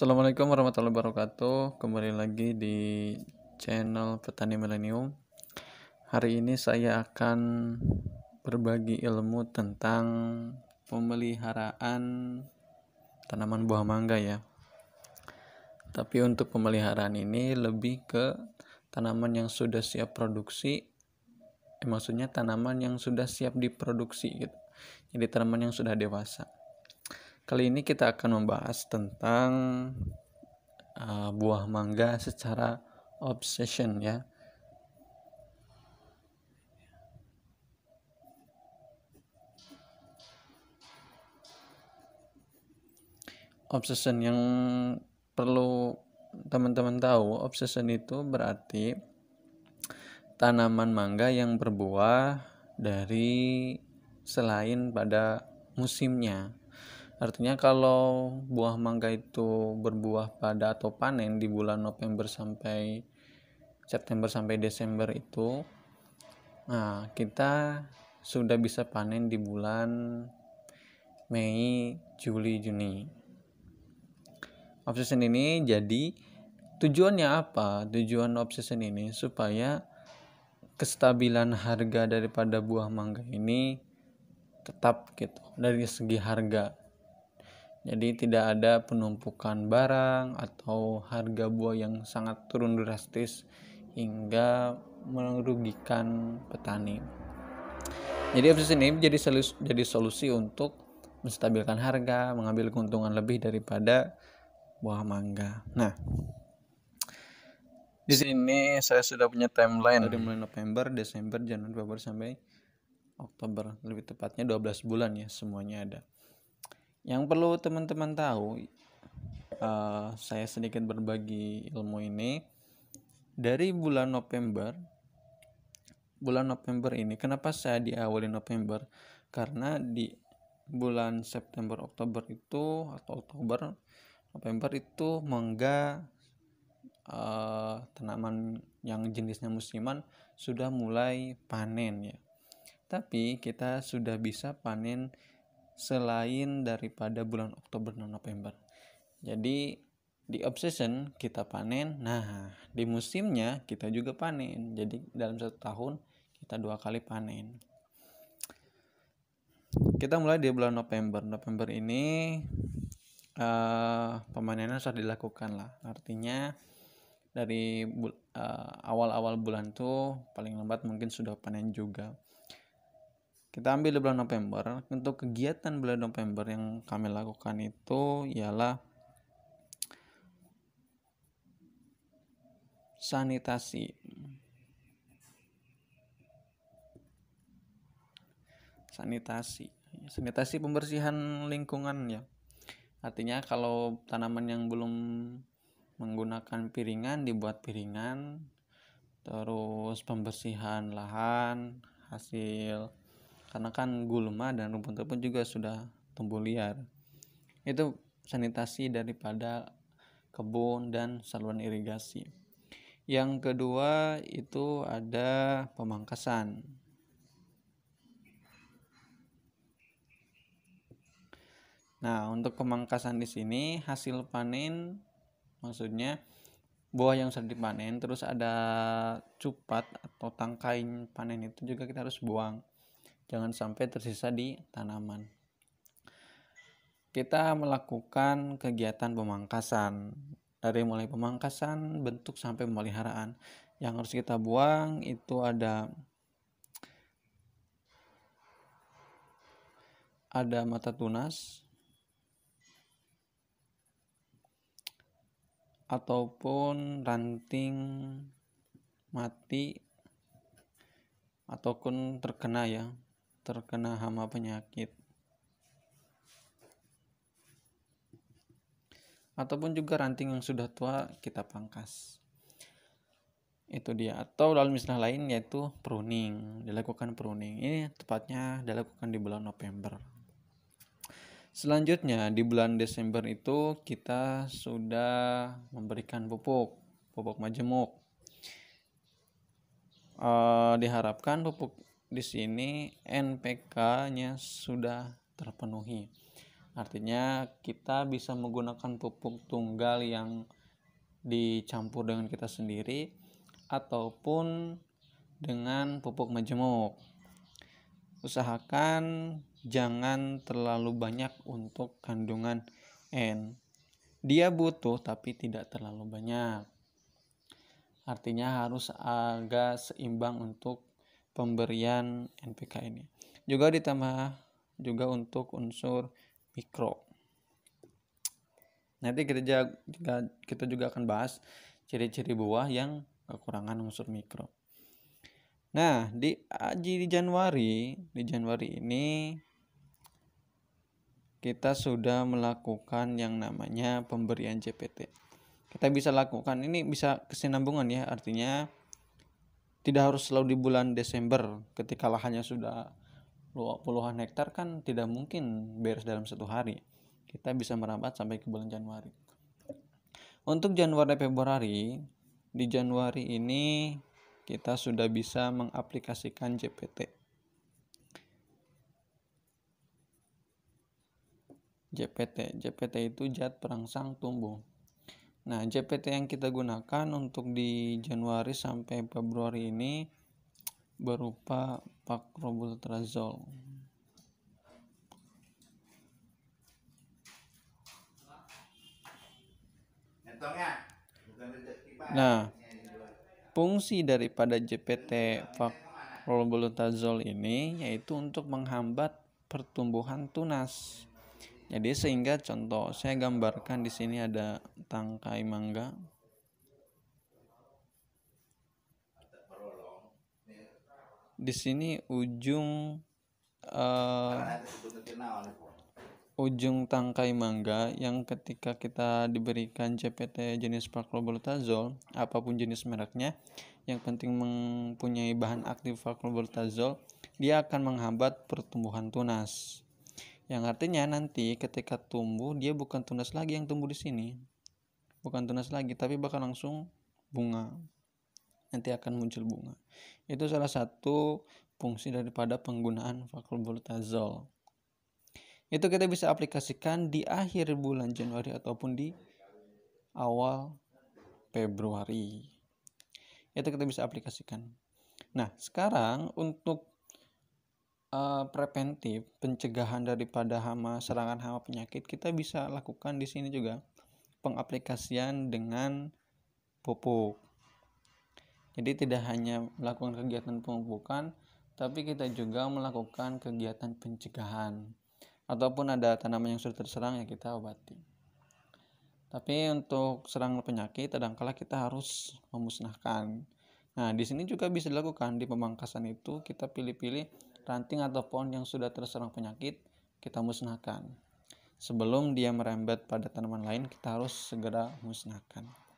Assalamualaikum warahmatullahi wabarakatuh Kembali lagi di channel Petani millennium Hari ini saya akan berbagi ilmu tentang pemeliharaan tanaman buah mangga ya Tapi untuk pemeliharaan ini lebih ke tanaman yang sudah siap produksi eh, Maksudnya tanaman yang sudah siap diproduksi gitu Jadi tanaman yang sudah dewasa Kali ini kita akan membahas tentang uh, buah mangga secara obsession ya. Obsession yang perlu teman-teman tahu, obsession itu berarti tanaman mangga yang berbuah dari selain pada musimnya Artinya kalau buah mangga itu berbuah pada atau panen di bulan November sampai September sampai Desember itu nah kita sudah bisa panen di bulan Mei, Juli, Juni. Obsession ini jadi tujuannya apa? Tujuan obsession ini supaya kestabilan harga daripada buah mangga ini tetap gitu dari segi harga jadi tidak ada penumpukan barang atau harga buah yang sangat turun drastis hingga merugikan petani. Jadi opsi ini jadi solusi, jadi solusi untuk menstabilkan harga, mengambil keuntungan lebih daripada buah mangga. Nah, di sini saya sudah punya timeline dari mulai November, Desember, Januari, Februari sampai Oktober, lebih tepatnya 12 bulan ya semuanya ada yang perlu teman-teman tahu uh, saya sedikit berbagi ilmu ini dari bulan November bulan November ini kenapa saya diawali November karena di bulan September Oktober itu atau Oktober November itu mangga uh, tanaman yang jenisnya musiman sudah mulai panen ya tapi kita sudah bisa panen selain daripada bulan Oktober dan November. Jadi di obsession kita panen, nah di musimnya kita juga panen. Jadi dalam satu tahun kita dua kali panen. Kita mulai di bulan November. November ini uh, eh, pemanenan sudah dilakukan lah. Artinya dari awal uh, eh, awal -awal bulan tuh paling lambat mungkin sudah panen juga kita ambil di bulan November untuk kegiatan bulan November yang kami lakukan itu ialah sanitasi sanitasi sanitasi pembersihan lingkungan ya artinya kalau tanaman yang belum menggunakan piringan dibuat piringan terus pembersihan lahan hasil karena kan gulma dan rumput pun juga sudah tumbuh liar. Itu sanitasi daripada kebun dan saluran irigasi. Yang kedua itu ada pemangkasan. Nah, untuk pemangkasan di sini hasil panen maksudnya buah yang sudah dipanen terus ada cupat atau tangkai panen itu juga kita harus buang jangan sampai tersisa di tanaman. Kita melakukan kegiatan pemangkasan. Dari mulai pemangkasan, bentuk sampai pemeliharaan. Yang harus kita buang itu ada ada mata tunas ataupun ranting mati ataupun terkena ya terkena hama penyakit. Ataupun juga ranting yang sudah tua kita pangkas. Itu dia. Atau lalu misalnya lain yaitu pruning. Dilakukan pruning. Ini tepatnya dilakukan di bulan November. Selanjutnya di bulan Desember itu kita sudah memberikan pupuk, pupuk majemuk. E, diharapkan pupuk di sini NPK-nya sudah terpenuhi. Artinya kita bisa menggunakan pupuk tunggal yang dicampur dengan kita sendiri ataupun dengan pupuk majemuk. Usahakan jangan terlalu banyak untuk kandungan N. Dia butuh tapi tidak terlalu banyak. Artinya harus agak seimbang untuk pemberian NPK ini. Juga ditambah juga untuk unsur mikro. Nanti kita juga, kita juga akan bahas ciri-ciri buah yang kekurangan unsur mikro. Nah, di aji di Januari, di Januari ini kita sudah melakukan yang namanya pemberian JPT. Kita bisa lakukan ini bisa kesinambungan ya, artinya tidak harus selalu di bulan Desember ketika lahannya sudah puluhan hektar kan tidak mungkin beres dalam satu hari. Kita bisa merambat sampai ke bulan Januari. Untuk Januari Februari, di Januari ini kita sudah bisa mengaplikasikan JPT. JPT, JPT itu jad perangsang tumbuh. Nah, JPT yang kita gunakan untuk di Januari sampai Februari ini berupa pakrobutrazol. Nah, fungsi daripada JPT pakrobutrazol ini yaitu untuk menghambat pertumbuhan tunas. Jadi sehingga contoh saya gambarkan di sini ada tangkai mangga. Di sini ujung uh, ujung tangkai mangga yang ketika kita diberikan CPT jenis faklobutazol apapun jenis mereknya yang penting mempunyai bahan aktif faklobutazol dia akan menghambat pertumbuhan tunas. Yang artinya nanti ketika tumbuh dia bukan tunas lagi yang tumbuh di sini. Bukan tunas lagi tapi bakal langsung bunga. Nanti akan muncul bunga. Itu salah satu fungsi daripada penggunaan faklobutazol. Itu kita bisa aplikasikan di akhir bulan Januari ataupun di awal Februari. Itu kita bisa aplikasikan. Nah, sekarang untuk uh, preventif, pencegahan daripada hama serangan hama penyakit kita bisa lakukan di sini juga pengaplikasian dengan pupuk. Jadi tidak hanya melakukan kegiatan pemupukan, tapi kita juga melakukan kegiatan pencegahan. Ataupun ada tanaman yang sudah terserang ya kita obati. Tapi untuk serangan penyakit, kadangkala kita harus memusnahkan. Nah, di sini juga bisa dilakukan di pemangkasan itu kita pilih-pilih ranting atau pohon yang sudah terserang penyakit kita musnahkan. Sebelum dia merembet pada tanaman lain, kita harus segera musnahkan.